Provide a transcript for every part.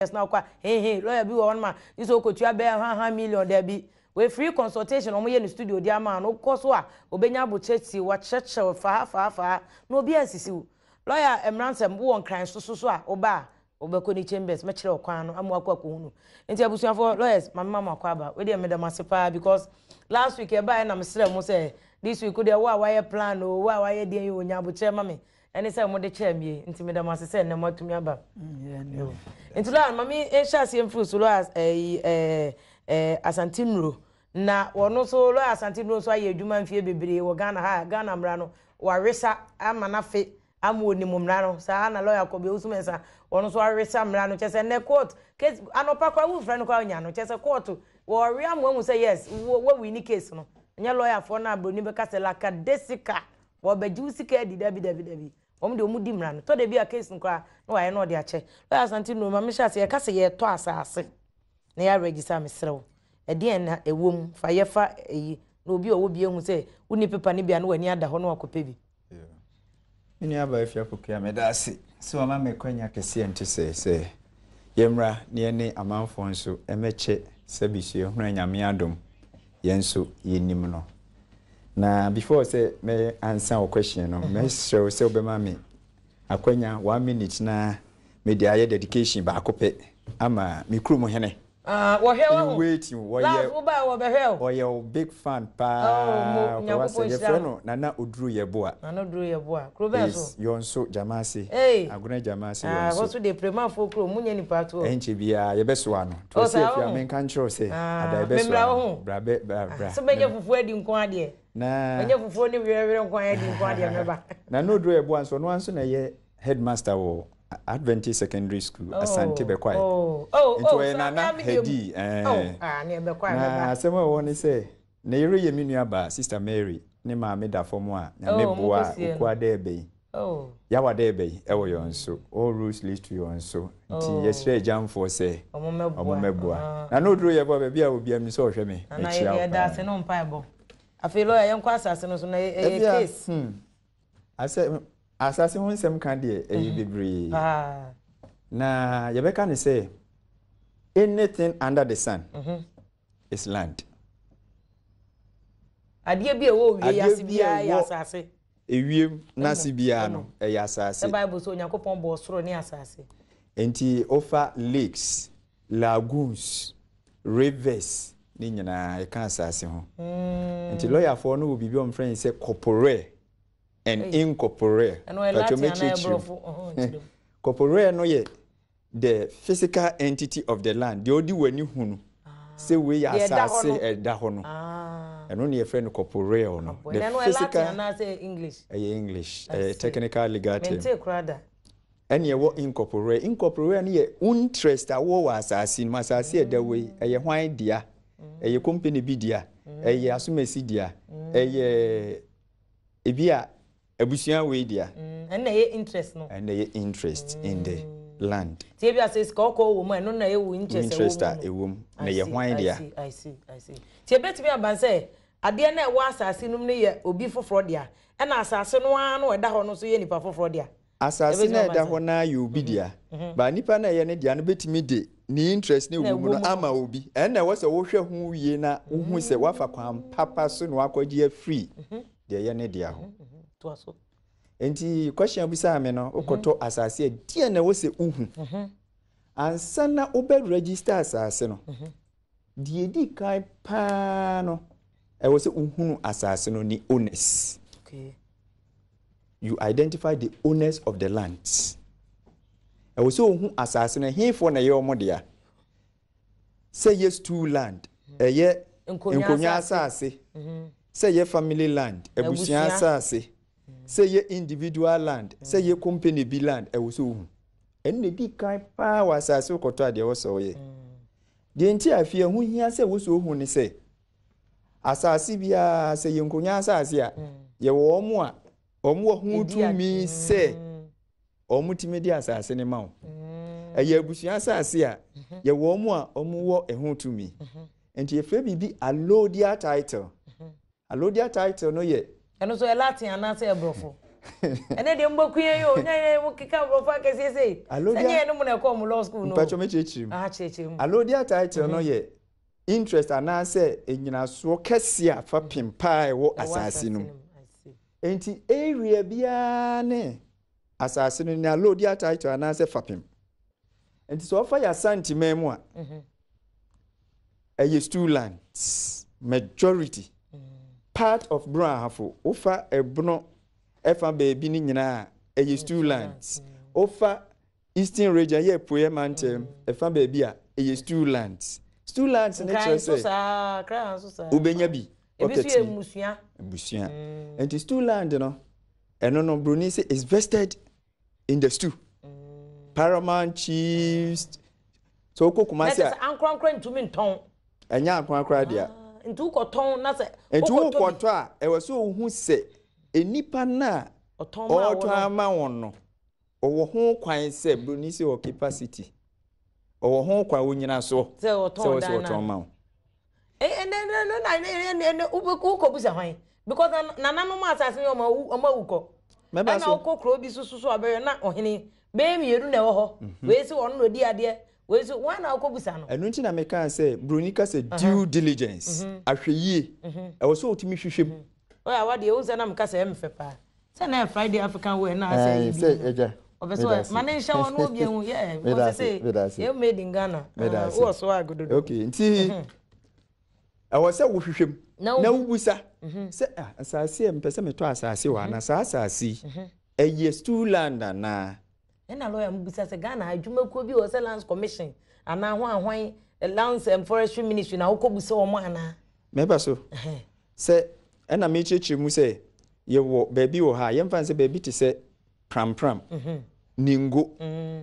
lawyers na ɔkɔ a hehe lawyer bi wɔ hɔ nom a ne sɛ ɔkɔtua bɛyɛ haha million daabi wɔafiri consultation ɔmo yɛ no studio de ama no wokɔ so a ɔbɛnya abokyɛ si wɔakyerɛkyerɛ faafaafaha na obi ansisi wo lawyer mmerantsɛm wowɔ nkran soso so a woba a wobɛkɔ ne chambers mɛkyerɛ ɔkwan no ama wakɔ akɔhunu nti abusuafoɔ lawyers mamema mo akɔ aba wedeɛ meda m ase paa because last week ɛbaɛ na meserɛ mo sɛ this week wodeɛ wo a wayɛ plan o wo a wayɛ deɛ yɛ ɔnya abokyerɛ ma me ɛne sɛ mode kyɛɛ mie nti meda mo ase sɛ nnɛ moatumi aba nti lo a mame ɛhyɛ aseɛ mfiri so lo asante nnuro na wɔno so lo asante nnuro so ayɛ adwuma mfie bebree wɔ ghana ha ghana mmara no waresa ama no afe ama onim mmara no saa na lɔya kɔbi osu mɛnsa wɔn nso aresa mmara no kyɛ sɛ nɛ court case anɔpa kora wofra no kora nya no kyɛ sɛ court wɔre amoa mu sɛ yes wɔwi ni case no nyɛ lɔyafoɔ no aburoni bɛka sɛ lakadesika wɔbɛgye wo sika adi dabi dabi dabi wɔn de wɔn di mmira no tɔ de bi a case nkora na wɔayɛ na ɔde akyɛ lɔya asante nnuro maame hyɛ ase yɛka sɛ yɛtɔ asase na yɛ arɛgisa ameserew ɛdeɛ na ɛwɔ mu fa yɛfa ɛyi na obi a ɔwɔ bi ehu sɛ wuni pepa ne bia na wɔani ada hɔ na wakɔpɛ bi. mi nua abaa efi akoko ya mɛda ase sɛ wɔn ama ekwanya kɛseɛ nti sɛ sɛ yɛmra na yɛne amanfoɔ nso ɛmɛkyɛ sɛbi so yɛhuna nyame adom yɛn nso yɛnim no na before say, may answer your question no mɛsrɛ wo sɛ wobɛma me akwanya one minute na media ayɛ dedication baako pɛ ama me mo hene Ah, wɔhwɛ wo ho wait wɔyɛ wo ba wɔbɛhwɛ wo wɔyɛ wo big fan paa ɔwɔ sɛ yɛfrɛ no nana Oduro, yɛ boa nana oduru yɛ boa kuro bɛɛ so yɔn nso jamaase agona jamaase yɔn ah, nso wɔso de premafo kuro mu nye nipa to ɛnkyɛ biara yɛbɛsoa no to sɛ efi amenka nkyerɛw sɛ ada yɛbɛsoa no bra bɛ bra ah, bra so bɛnyɛ fufuo adi nko adeɛ na bɛnyɛ fufuo ne wɛrɛwɛrɛ nko adeɛ nko adeɛ mɛba na n'oduru yɛ boa nso ɔno nso na yɛ headmaster wɔ adventist secondary school oh, asante bɛkwae oh, oh, oh, nti wɔyɛ nana hadi eh. oh, ah, na asɛm a ɛwɔ ne sɛ na yere yɛ me nuaba sister mary ne maame da fam a nyame oh, boa a wokua dɛ ɛbɛyi yawa dɛ ɛbɛyi ɛwɔ yɛn so all rules lead to yɛn so nti yɛsrɛ agyamfoɔ sɛ ɔmo mɛboa ah. na na oduro yɛ bɔ baabi a obiara mi sɛ ɔhwɛ me ɛkyia wo paa afei lɔya yɛnkɔ asase no so na ɛyɛ case hmm. asɛ asase ho nsɛm ka deɛ ɛyɛ mhm. bebree ah. na yɛbɛka ne sɛ anything under the sun mm -hmm. is land adeɛ bi a ɛwɔ owie ase biara yɛ asase ewiem n'ase biara no ɛyɛ asase sɛ bible sɛ onyankopɔn bɔ soro ne asase nti ofa lakes lagoons rivers ne nyinaa ɛka asase ho mm. nti lɔyafoɔ no wɔ biribi a wɔmfrɛ sɛ kɔporɛ and hey. incorporeal atwomekyekyere corporeal no yɛ the physical entity of the land deɛ ɔdi w'ani hu no sɛ wei yɛ asase ɛda hɔ no ɛno ne yɛfrɛ no corporeal no the ah. e ah. e physical ɛyɛ eh, english ɛyɛ eh, eh, technical legal term ɛne ɛwɔ incorporeal incorporeal no yɛ interest awɔ wɔ asase no asase ɛda wei ɛyɛ mm. hwan dia. ɛyɛ mm. company bi dea ɛyɛ asomasi dia. ɛyɛ mm. ebi a abusua wei dia mm, ɛnna ɛyɛ interest no ɛnna ɛyɛ interest in the mm. land. tie bi ase sika ɔkɔ wɔ mu ɛno na ɛwɔ interest ɛwɔ mu interest a ɛwɔ mu na yɛ hwan dia. i see i see tie bɛ tumi aban sɛ adeɛ na ɛwɔ asase no mu no yɛ obi foforɔ dia ɛna asase no ara no ɛda hɔ no nso yɛ nipa foforɔ dia. asase na ɛda hɔ na yɛ obi dia ba nipa na ɛyɛ ne dia no bɛtumi de ne interest na ewu mu no ama obi ɛnna ɛwɔ sɛ wohwɛ ho yie na wohu sɛ mm-hmm. wafa kwan papa so na wakɔgye afiri mm-hmm. deɛ ɛyɛ ne dia hɔ to aso nti question bisa me no okoto mhm. asase e die na wo se uhu ansa na wo be register asase no mhm. die di kan pa no e wo se uhu asase no ni owners okay you identify the owners of the land e wo se uhu asase no hinfo na ye omo dia say yes to land eye mhm. nkonya asase say ye family land ebusua asase sɛ yɛ individual land sɛ yɛ company bi land ɛwɔ sɛ ohun ɛno na di kan paa wɔ asase kɔtɔ adeɛ wɔsɔ yɛ deɛ nti afei ɛho hia sɛ wɔsɔ ohun ne sɛ asase biara sɛ yɛ nkonya asase a yɛwɔ wɔn a wɔn wɔ ho tumi sɛ wɔn tumi di asase ne ma wɔn ɛyɛ abusua asase a yɛwɔ wɔn a wɔn wɔ ɛho tumi nti efirɛ biribi alodial title alodial mm-hmm. title no yɛ. ɛno nso ɛlaate anaasɛ ɛborɔfo ɛnɛ deɛ mbɔkue yi o nyɛ yɛ mo keka borɔfo akɛseɛ sei sɛnyɛ yɛ no mu na ɛkɔɔ mo law school no mpatwom akyirikyiri mu akyirikyiri ah, mu alodia title no yɛ interest anaasɛ enyinasoɔ kɛseɛ a fa pim paa ɛwɔ asase no mu nti area biara ne asase no ne alodia title anaasɛ fa pim nti sɛ ɔfa yɛ asanteman mu a ɛyɛ stool land majority part of brown ahafo wofa ɛbono mm. ɛfa baabi no nyinaa ɛyɛ stew lands wofa eastern region yɛ apueɛ mantam ɛfa baabi a ɛyɛ stew lands stew lands ne kyerɛ sɛ wobɛnya bi ɔkɛti abusua mm. nti stew land no ɛno no broni sɛ is vested in the stew mm. paramount chiefs So sɛ wokɔ kumase a ɛnyɛ akorakora deɛ nti wokɔtɔn na sɛ nti wokɔtɔ a ɛwɔ sɛ wohu sɛ nnipa no a ɔtɔ ama wɔn no ɔwɔ ho kwan sɛ broni sɛ wɔ capacity ɔwɔ ho kwan wonyina soɔ sɛ sɛ ma wokɔ because nananom asase ɛna kuro bi soso abɛyɛ na ɔhene bɛɛ mmienu na ɛwɔ hɔ mhm. na adeɛ wei so wọn na ọkọ busa no. ẹnu ntina mi kan sẹ broni kasa due diligence mhm. ahwẹ yie ẹwọ mhm. sọ otimi hwehwẹ mu. ọ mhm. yà wá di ewu sẹ nam kasa ẹ mi fẹ paa sẹ na friday african way náà sẹ yìí bi ọbẹ sọ ma ne nhyɛn wọn n'obi ehun yẹ ẹ wọn sẹ sẹ made in ghana uh-huh. wọ so agododo. ok nti ẹwọ sẹ wọ hwehwẹ mu na wọ busa sẹ asase ẹ mpẹ sẹ mi tọ asase wa na saa asase ẹyẹ stool land anaa ɛna lawyer mu bisa sɛ ghana adwumakuo bi wɔ sɛ lands commission anaa ho ahwan lands and eh, forestry ministry na wokɔ bisa wɔn anaa. mɛba so sɛ ɛna mekyerɛkyerɛ mu sɛ yɛwɔ baabi wɔ ha yɛmfa sɛ baabi te sɛ prampram mhm. ningo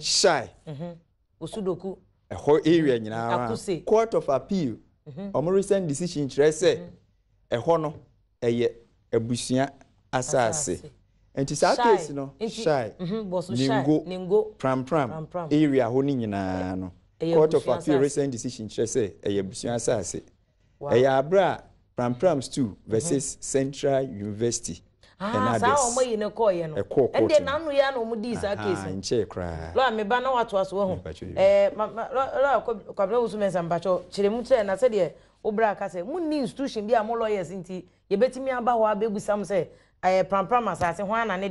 shai mhm. mhm. osudoku ɛhɔ area nyinaa court of appeal ɔmo recent decision kyerɛ sɛ ɛhɔ no ɛyɛ abusua asase nti saa case no mhm, shy ningo pram area hɔ no nyinaa no court of appeal recent decision kyerɛ sɛ ɛyɛ abusua asase ɛyɛ aberɛ a prampram stew versus mhm. central university ah, saa ɔmɔ yi ne kɔɔ yɛ no ɛdeɛ nanu yɛ na ɔmo dii saa keesi nkyɛn koraa lɔɔre mi ba na wato aso wɔn ɛɛ ma ma lɔɔre kwabena wusu mɛnsa mpatsɔ kyerɛ mu kyerɛ na sɛdeɛ obira akasɛ mu ni institution bi a mo lawyers nti yɛbɛtumi aba hɔ abɛbusa mu sɛ ɛyɛ eh, prampram asase ho ana ne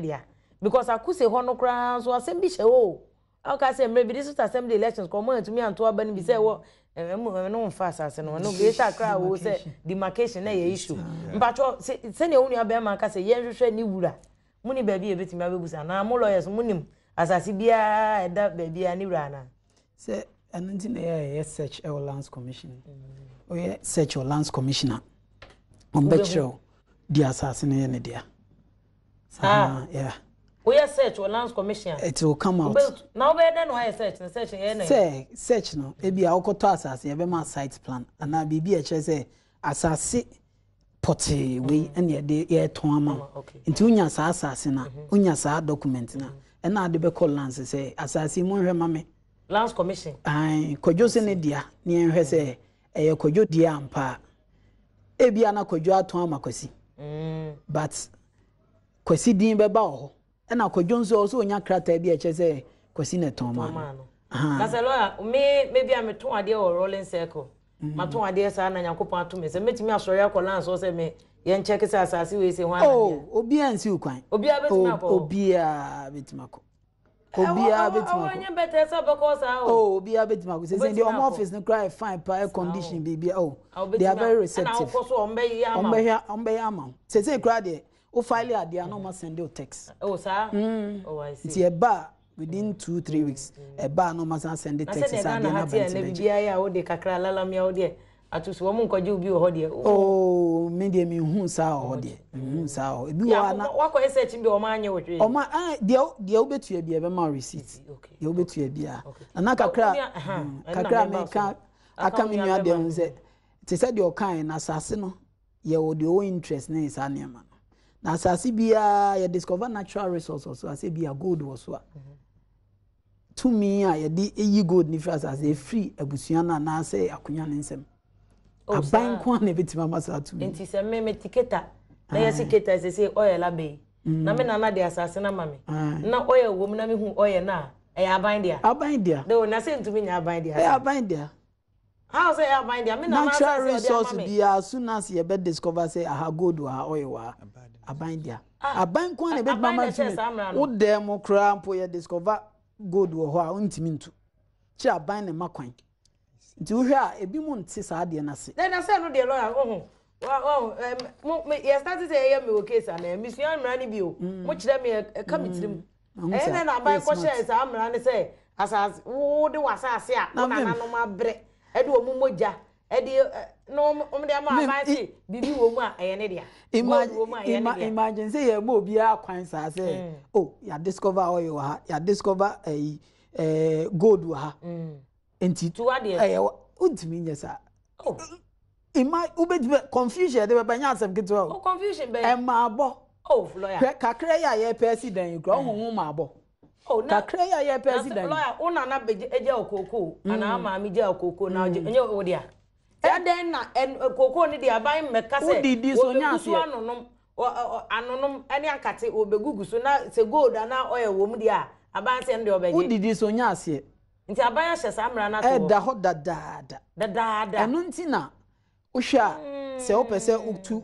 because akuse hɔ no koraa nso asɛm bi hyɛ o ɔka sɛ bi de so de elections kɔ ɔmo antumi anto bi sɛ ɛwɔ ɛmu eh, ɛno eh, nfa asase no ɔno sɛ demarcation na yɛ issue mpatwɔ sɛnea wɔn nua bɛrima aka sɛ yɛn hwehwɛ wura mu ni yɛ betumi mu nim asase biara ɛda a wura sɛ na yɛ yɛ search ɛwɔ lands commission search ɔ lands commissioner ɔn bɛ kyerɛw saa ah, yeah. woyɛ search wɔ lands commission it will come out na wobɛyɛ dɛ na wayɛ search na search yɛ na sɛ search no ebi a wokɔtɔ asase site plan anaa biribi a ɛkyerɛ sɛ eh, asase eh, pɔtee eh, wei ɛna mm-hmm. yɛde yɛtɔn ama nti wonya saa na wonya mm-hmm. saa document na ɛna ade bɛkɔ lands sɛ asase mu nhwɛ ma lands commission ayi kɔdwo sɛ ne dea ne yɛn hwɛ sɛ ɛyɛ kɔdwo ampa ebi a na kɔdwo atɔn ama kɔsi mm. but. kwasi din bɛba wɔ hɔ ɛna kwadwo nso ɔso onya krataa bi a ɛkyɛ sɛ kwasi na tɔn maa no kasa lɔya me me bi a me tɔn adeɛ wɔ rolling circle mm. ma tɔn adeɛ saa na nyankopɔn ato me sɛ metumi asɔre akɔ lan so sɛ me yɛn kyɛ kisa asase wei sɛ hɔn anadeɛ oh, obiara nsi kwan obiara betumi akɔ obiara betumi akɔ oh, obiara betumi akɔ ɛwɔ ɛnyɛ bɛtɛ sɛ ɔbɛkɔ saa o obiara betumi akɔ sɛ sɛ ɔmo office no kura yɛ fine pa air condition bi bi o they are very receptive ɛna ɔkɔ so ɔmo bɛ yi ama ɔmo bɛ yi ama sɛ sɛ kura deɛ o file adeɛ a na ɔma send o text. o saa. o i see. nti ɛba within two three mm, weeks ɛba a mm, na ɔma san send text saa adeɛ na ba nti bɛgye. na sɛ de kakra lalami a o deɛ atusu wɔn nkɔgye obi wɔ hɔ deɛ. ooo mi deɛ mi hu saa wɔ hɔ deɛ mi hu saa wɔ ebi wɔ ana. wakɔ ɛsɛ ɛkyi bi ɔmo anyɛ wɔtwe. ɔmo ɛn deɛ deɛ wobɛtua bi a ɛbɛma receipt deɛ tu bi a nana kakra kakra mi ka aka mi nua deɛ ho sɛ te sɛ deɛ ɔkan na asase no yɛ wɔ deɛ ɔwɔ interest ne nsa nneɛma no. na asase bia yɛ discover natural resource wɔ so asase gold wɔ so a tumi a yɛde eyi gold ne firi asase efiri abusua na anaasɛ akonnwa ne nsam oh, aban ko a na ebi tuma ma saa tumi. nti sɛ mmemme ti keta na yɛ si ah. keta sɛ sɛ ɔyɛ labɛn na mm. me nana de asase ah. na ma mi na ɔyɛ wɔm na mi hu ɔyɛ na ɛyɛ aban dea. aban dea. de o na se ntumi nya aban dea. ɛyɛ aban dea. how sɛ ɛyɛ aban dea. natural resource biara soon as yɛ bɛ discover sɛ aha gold wɔ ha ɔyɛ wɔ ha. aban dia ah, aban kwan na ebi mama tumi wo dan mu koraa mpo yɛ discover gold wɔ hɔ a ontumi ntu kye aban na ma kwan nti wohwɛ a ebi mu nte saa adeɛ n'ase. na na sɛ no deɛ lɔya ɔhun ɔhun mo yɛ sati sɛ ɛyɛ mi wɔ case ana mi sua mmira ni bi o mm. mo kyerɛ mi ɛka mi tirim mm. ɛyɛ dɛ na aban kɔhyɛ saa mmira ni sɛ asaase wo de wɔ asaase a wɔn nananom abrɛ ɛde wɔn mo mogya ɛde ɛɛ imagine sɛ yɛ ma obiara kwan saa sɛ mm. o oh, yɛ discover oil wɔ ha yɛ discover ɛyi ɛɛ gold wɔ ha mm. nti ɛyɛ wontumi nyɛ saa oh. ima wobɛtumi confusion yɛde bɛbɛ nyɛ asɛm ketewa o oh, ɛma abɔ kakra yi a yɛpɛ si dan yi kura ɔhun mm. ho ma abɔ kakra yi a yɛpɛ si dan yi. na sɛ lɔya wo nana gye ɔkooko anaa maame gye ɔkooko na ɔgye ɔnyɛ ɛdɛn na kokoo no de aban mmɛka sɛ wodidi so nya aseɛ anonom anonom akate so na sɛ gold anaa ɔyɛ wɔ deɛ a aban sɛ no deɛ ɔbɛgye wodidi so nya aseɛ nti aban ahyɛ saa mmara no ato ɛda hɔ dadaada dadaada ɛno nti na wohwɛ a sɛ wopɛ sɛ wotu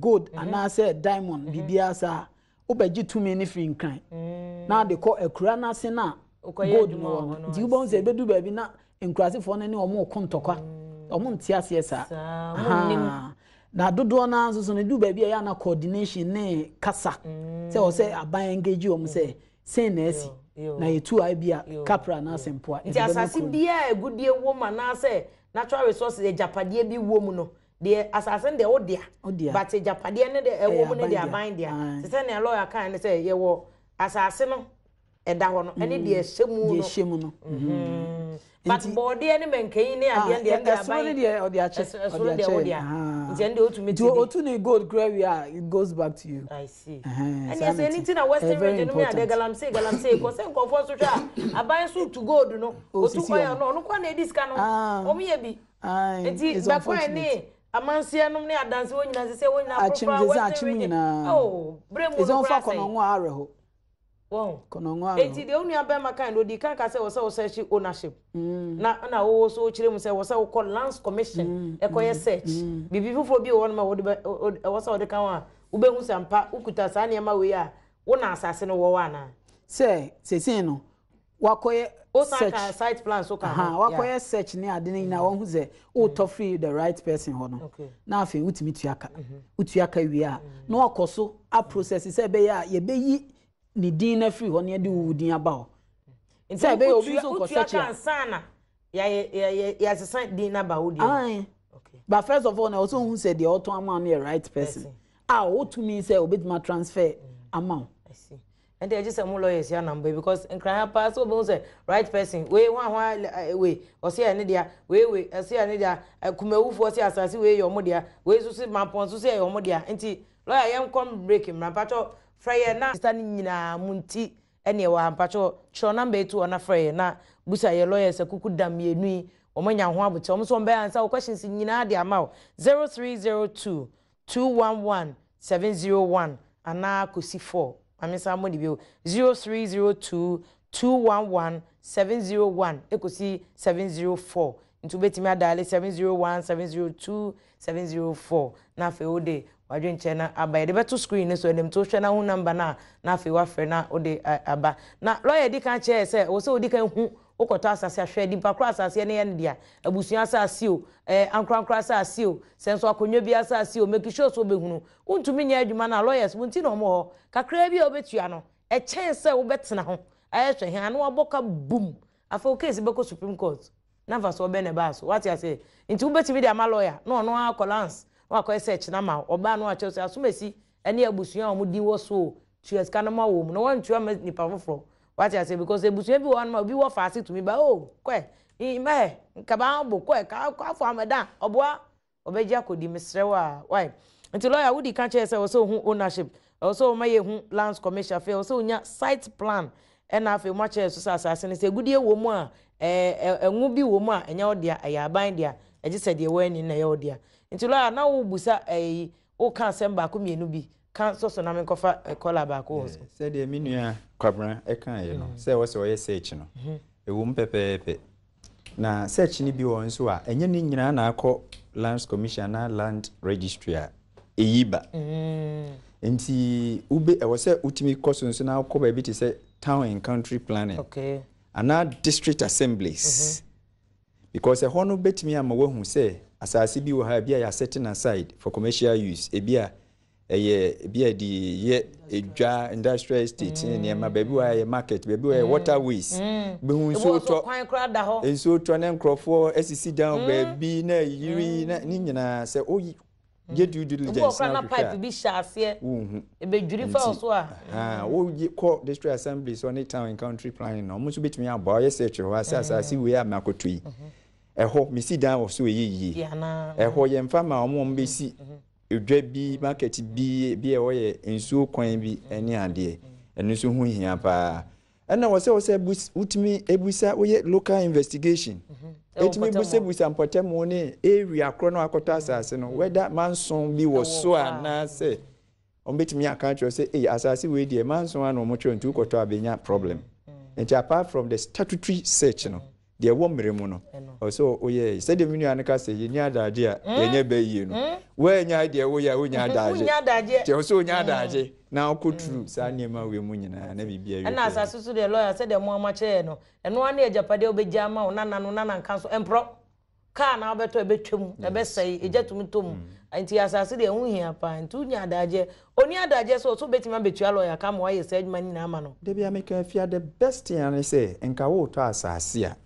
gold mhm. anaasɛ diamond mhm. biribiara saa wobɛgye tumi no firi nkran mm. na de kɔ akura no ase a gold no wɔ no nti wobɛhu sɛ ɛbɛdu baabi na nkurasefoɔ no ne ko ntɔkwa mm. ɔmo nte aseɛ saa na dodoɔ na nso na no du a yɛ ana coordination ne kasa mm. sɛ ɔsɛ aban engage wɔn sɛ mm. sɛn na ɛsi na yɛtu a bi a kapra na asɛmpoa nti asase biara egudie wɔ mu anaasɛ natural resources agyapadeɛ bi wɔ mu no deɛ asase deɛ ɔdea but agyapadeɛ ne deɛ ɛwɔ mu ne deɛ aban deɛ sɛ sɛ nea lɔya kan ne sɛ yɛwɔ asase no ɛda hɔ no ɛne deɛ ɛhyɛ mu no deɛ ɛhyɛ mu no mhm. but bɔɔdeɛ ne mɛnkɛyi ne adeɛ ah, deɛ ɛde aban ɛsoro ne deɛ ɔde akyɛ ɛsoro deɛ ɔde a ah. nti ɛne deɛ otumi ti bi otu ne gold kura wi a it goes back to you i see ɛne ɛsɛ ɛni ti na western eh, region no mi adeɛ galamsey galamsey kɔ sɛ nkɔfoɔ nso hwɛ a aban so tu gold no oh, otu oil no ɔno kɔ na edi sika no ah. ɔmo yɛ bi nti bɛkɔ ɛne amanseɛ nom ne adansi wɔn nyinaa sɛ wɔn nyinaa kɔkɔra wɔn nyinaa akyim nyinaa it's on fa kɔnɔ ɔmo awerɛ hɔ eti deɛ onua bɛrima kan no odi kan ka sɛ wɔ sɛ wosɛ ownership mm. na na wowɔ so wokyerɛ mu sɛ wɔ sɛ wokɔ lands commission ɛkɔyɛ search bibi foforɔ bi wɔ no ma ɛwɔ sɛ wɔde ka ho a wobɛhu sɛ mpa wokuta saa nneɛma wei a wona asase no wɔwɔ anaa sɛ sesin no wakɔyɛ search site plan so ka wakɔyɛ search ne ade no nyinaa wɔn ho sɛ wotɔ mm. free the right person hɔ no na afei wotumi tuaka wotuaka wie a na wakɔ so aprocess sɛ ɛbɛyɛ a yɛbɛyi ne din na firi hɔ ne yɛde wo din aba hɔ sɛ ɛbɛyɛ obi so nkɔsɛkyia yɛasesa din na ba wo deɛ but first of all na ɔsɛ ohu sɛ deɛ ɔtɔn ama no yɛ right person a wotumi sɛ obɛtumi transfer mm. ama wo ɛnti ɛgye sɛ mo lawyers yɛ anamba yi because nkran paa sɛ obɛhu sɛ right person wei ho ahoa eh, wei ɔse yɛ ne dea wei wei ɛse yɛ ne dea eh, kumawufoɔ se asase wei yɛ ɔmo dea wei nso se mampɔn nso se yɛ ɔmo dea nti lawyer yɛn kɔm break mmerapatɔ frɛ na sista no nyinaa mu nti ɛne ɛwɔ ampakyɛw kyerɛw namba etu ɔna frɛ na busa yɛ lɔya sɛ kuku da mmienu yi wɔn anya ho abotire wɔn nso wɔn bɛyɛ ansa wɔ questions nyinaa de ama wo zero three zero two two one one seven zero one anaa kosi four maame san mo de bi o zero three zero two two one one seven zero one ekosi seven zero four nti wobɛtumi adaale seven zero one seven zero two seven zero four na afei o de wadwe nkyɛn na aba yɛde bɛto screen ne so anim to hwɛ n'aho namba na na afei wafrɛ na ɔde aba na lɔya di kan kyerɛ sɛ wosɛ odi kan hu wokɔtɔ asase ahwɛ nipa koro asase ne yɛ ne dea abusua asase o ɛɛ ankorankora asase o sɛnso akonnwa bi asase o meki sure so obɛhunu wontumi nyɛ adwuma na lɔyɛs mo nti na ɔmo hɔ kakraa bi a wobɛtua no ɛkyɛn sɛ wobɛtena ho ɛyɛ hwɛ hɛn ano abɔka bum afei okesi bɛkɔ supreme court nafa so ɔbɛn ne baa so wate ase nti wobɛtumi de ama lɔya na ɔno akɔ wakɔ research na ma ɔbaa no akyerɛ sɛ asomasi ne abusua a wɔdi wɔ so tua sika no ma na wɔntua ma nipa foforɔ wate ase because abusua bi wɔ no ma obi wɔ tumi ba o oh, kɔɛ nkaba bo kɔɛ kɔ afɔ ɔboa ɔbɛgye akɔdi mesrɛw a wae nti lɔya wodi ka kyerɛ sɛ ownership ɔma ɔnya site plan ɛna afei so sɛ asase no sɛ wɔ a nti lɔya na wobusa ɛyi woka asɛm baako mmienu bi ka soso na menkɔfa ɛkɔla eh, baako wɔ so eh, sɛdeɛ me nua kwabra ɛkaeɛ no ọ sị ọ yọ search nọ, mhm. ɛwɔ m pɛpɛɛpɛ na search no bi wɔ nso a ɛnyɛ ne nyinaa na akọ lands commission na land registry a Eyi ba mm. nti wobe ɛwɔ sɛ wotumi kɔ so nso na wokɔ baabi te sɛ town and country planning okay. anaa district assemblies mm -hmm. because ɛhɔ no bɛtumi ama woahu sɛ asase bi wɔ ha ebi a yɛasɛte na side for commercial use ebi a ɛyɛ ebi a de yɛ edwa industrial estate ne nneɛma baabi wɔ ha yɛ market baabi wɔ ha yɛ mm. waterways mm. bihu nsuo tɔ nsuo tɔ ne nkurɔfoɔ esisi dan mm. baabi na yiri na ne nyinaa sɛ oyi oh, yɛ due diligence na hwehwɛ a bi hyɛ aseɛ wohu ebedwiri fa ɔso a woyi kɔ district assembly so ne town and country planning na wɔn nso betumi aboa yɛ sɛ ɛtwerɛ hɔ ase asase wei a mako to yi. Mhm ɛhɔ mesi dan wɔ so ɛyɛ yie ɛhɔ yɛmfa ma ɔmo ɔmo bɛsi edwa bi market bi bi a ɔyɛ nsuo kwan bi ɛne adeɛ ɛno nso ho hia paa ɛna wɔ sɛ wotumi ebusa woyɛ local investigation etumi busabusa mpɔtɛmu ne area korɔ na wakɔtɔ asase no wɛda manson bi wɔ so anaasɛ wɔn bɛtumi aka kyerɛ sɛ ee asase wei deɛ manson ano wɔn twɛ ntu kɔtɔ abɛnya problem nti mm. apart from the statutory search no. Mm -hmm deɛ ɛwɔ mmerɛ mu no ɔsɛ woyɛ sɛdeɛ me nua no ka sɛ yɛnya adagye a hmm? yɛnyɛ bɛyie no hmm? woanya deɛ woyɛ a wonya adagye nti ɔsɛ wonya hmm. adagye na wokɔturu saa nneɛma wei mu nyinaa na biribia ɛna asase so deɛ lɔya sɛdeɛ moama kyerɛɛ no ɛno a ne agyapadeɛ wobɛgya ma wo nana no nana nka so ɛmporɔ kaa na wobɛtɔ ɛbɛtwam ɛbɛsɛe ɛgya tumi tɔ mu nti asase deɛ ho hia paa nti wonya adagyeɛ ɔni adagyeɛ sɛ ɔso wobɛtumi abɛtua lɔya ka ma woayɛ saa adwuma nyinaa ma no da meka afia the best thing ane sɛ nka woretɔ asase a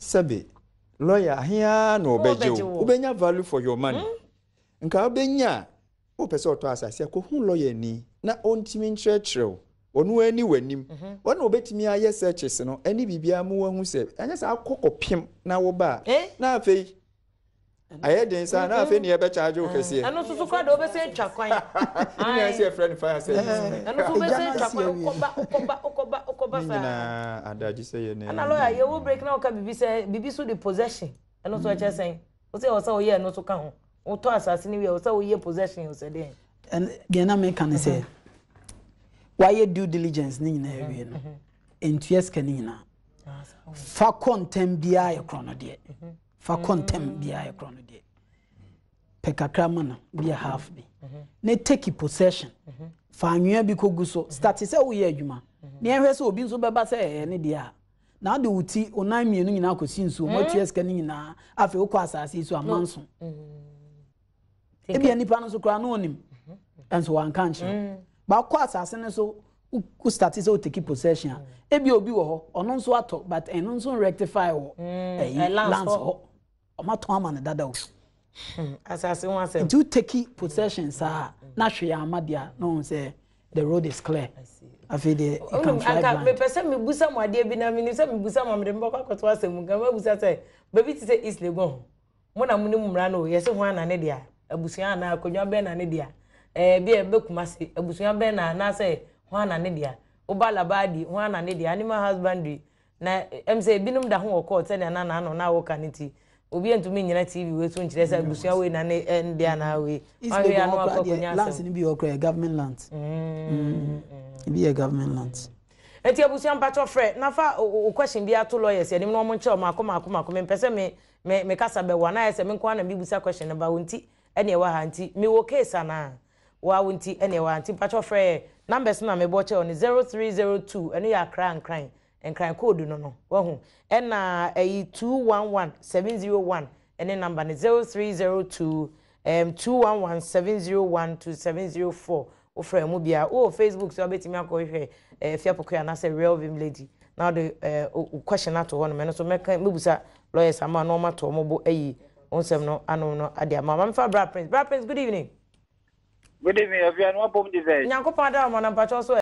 sɛbi lɔya ahia na ɔbɛgye wo wobɛnya value for your money hmm? nka wobɛnya a wopɛ sɛ ɔtɔ asase hu lɔya ni na ɔntumi nkyerɛkyerɛ wo ɔno ani w'anim ɔne mhm. wobɛtumi ayɛ searches no ɛne biribiaa mu wahu sɛ ɛnyɛ sɛ akɔ pim na woba a eh? na afei ayɛ den sa na afei neɛ bɛkya agye wo kɛseɛ ɛno nso so kora de wobɛsɛ twa kwan ne ɛsɛ frɛ no fire sɛ ɛno so wobɛsɛ twa kwan wokɔba wokɔba wokɔba wokɔba saa nyinaa adagye sɛ yɛ ne ana lɔya yɛwo break na woka biribi sɛ biribi so de possession ɛno so ɛkyɛ sɛn wo sɛ ɛwɔ sɛ woyɛ ɛno so ka ho wotɔ asase no wie ɛwɔ sɛ woyɛ possession wo sɛ dɛn deɛ na meka ne sɛ wayɛ due diligence ne nyinaa awie no ɛntua mm-hmm. sika ne nyinaa ah, fa kɔ ntɛm biara yɛ korɔ no deɛ mm-hmm fa kɔntɛm mm. biara yɛ korɔ no deɛ pɛ kakra ma no bia mm-hmm. half bi mm-hmm. ne take possession mm-hmm. fa anwea bi kɔgu so starte sɛ woyɛ adwuma ne ɛhwɛ sɛ obi nso bɛba sɛ ɛyɛ ne deɛ a na ade wo ti onan mmienu nyinaa kɔsi nsuo mu atua sika no nyinaa afei wokɔ asase yi so ama nso ebia nipa no nso koraa na onim nso wanka nkyerɛ mm. baakɔ asase no so wo starte sɛ wotaki possession a mm. ebia obi wɔ hɔ ɔno nso atɔ but ɛno nso rectify wɔ ɛyi lands hɔ ọma tɔn ama ne dada o. Hmm, asase wọn asɛm. nti o teki possession saa na hwee ama deɛ na ɔn sɛ the road is clear afei de you can fly blind. mepɛ sɛ mebusa mu adeɛ bi na menim sɛ mebusa mu amede mbɔkɔ akɔto asɛm mu nkama abusa sɛ baabi te sɛ east legon mo na mo ne mu mmara no yɛsɛ ho ana ne deɛ abusua ana akonnwa bɛn na ne deɛ ɛɛ bi a ɛbɛkuma se abusua bɛn na anaasɛ ho ana ne deɛ ɔba labadi ho ana ne deɛ animal husbandry na ɛm sɛ ebinom da ho wɔ kɔɔ sɛdeɛ nana ano na awoka ne ti. obi ntumi nyina tv wei so nkyerɛ sɛ abusua wei na ne ɛnde eh, anaa mm. wei ɔhwɛ ano akɔkɔnya asɛm lands no bi wɔ kora government lands, ebi mm, mm. yɛ government lands. nti abusua mpatsɔ frɛ nafa o question bi ato lawyers yɛnim na ɔmo nkyɛn ɔmo akoma akoma akoma mpɛ sɛ me me me kasa bɛ wa na ayɛ sɛ me ana mi busa question na ba wɔn ti ɛna ɛwɔ ha nti mi wɔ case ana wa wɔn ti ɛna ɛwɔ ha nti mpatsɔ frɛ numbers na mi bɔ kyɛw no zero three zero two ɛno yɛ akra nkran nkran code no no wahu ɛna ɛyi two one one seven zero one ɛne namba no zero three zero two um, two one one seven zero one two seven zero four wofra mu bia wowɔ facebook so wobɛtumi akɔhwɛ eh, fiapokoe anaasɛ real vim lady na wode eh, question ato hɔ no mɛno so mɛbusa lawyers ama na ɔmato ɔmo bo ayi nsɛm no anom no ade ama mamfa bra prince bra prince good evening good evening aviano wapɔm de sɛ nyankopɔn ada ɔma no mpatwɔ so